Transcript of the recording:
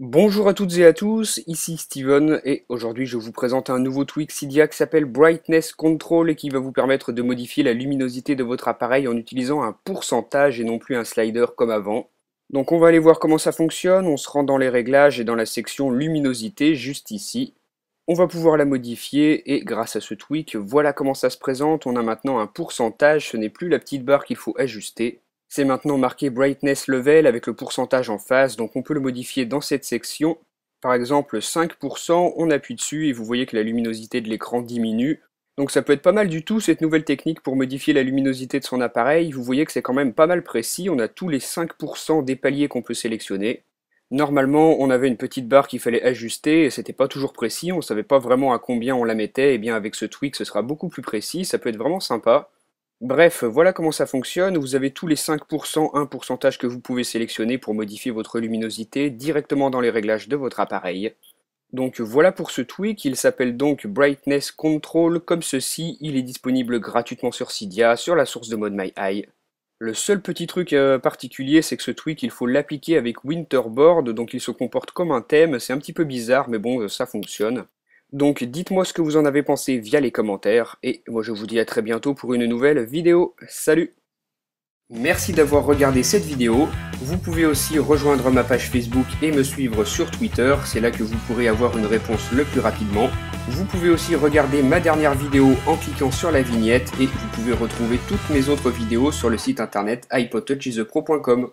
Bonjour à toutes et à tous, ici Steven et aujourd'hui je vous présente un nouveau tweak Cydia qui s'appelle Brightness Control et qui va vous permettre de modifier la luminosité de votre appareil en utilisant un pourcentage et non plus un slider comme avant. Donc on va aller voir comment ça fonctionne, on se rend dans les réglages et dans la section luminosité juste ici. On va pouvoir la modifier et grâce à ce tweak, voilà comment ça se présente, on a maintenant un pourcentage, ce n'est plus la petite barre qu'il faut ajuster. C'est maintenant marqué Brightness Level avec le pourcentage en face, donc on peut le modifier dans cette section. Par exemple 5%, on appuie dessus et vous voyez que la luminosité de l'écran diminue. Donc ça peut être pas mal du tout cette nouvelle technique pour modifier la luminosité de son appareil, vous voyez que c'est quand même pas mal précis, on a tous les 5% des paliers qu'on peut sélectionner. Normalement, on avait une petite barre qu'il fallait ajuster et c'était pas toujours précis, on savait pas vraiment à combien on la mettait, et bien avec ce tweak ce sera beaucoup plus précis, ça peut être vraiment sympa. Bref, voilà comment ça fonctionne. Vous avez tous les 5%, un pourcentage que vous pouvez sélectionner pour modifier votre luminosité directement dans les réglages de votre appareil. Donc voilà pour ce tweak, il s'appelle donc Brightness Control, comme ceci, il est disponible gratuitement sur Cydia, sur la source de mode MyEye. Le seul petit truc euh, particulier, c'est que ce tweak, il faut l'appliquer avec Winterboard, donc il se comporte comme un thème, c'est un petit peu bizarre, mais bon, euh, ça fonctionne. Donc dites-moi ce que vous en avez pensé via les commentaires, et moi je vous dis à très bientôt pour une nouvelle vidéo. Salut Merci d'avoir regardé cette vidéo. Vous pouvez aussi rejoindre ma page Facebook et me suivre sur Twitter, c'est là que vous pourrez avoir une réponse le plus rapidement. Vous pouvez aussi regarder ma dernière vidéo en cliquant sur la vignette et vous pouvez retrouver toutes mes autres vidéos sur le site internet hypotouchesepro.com.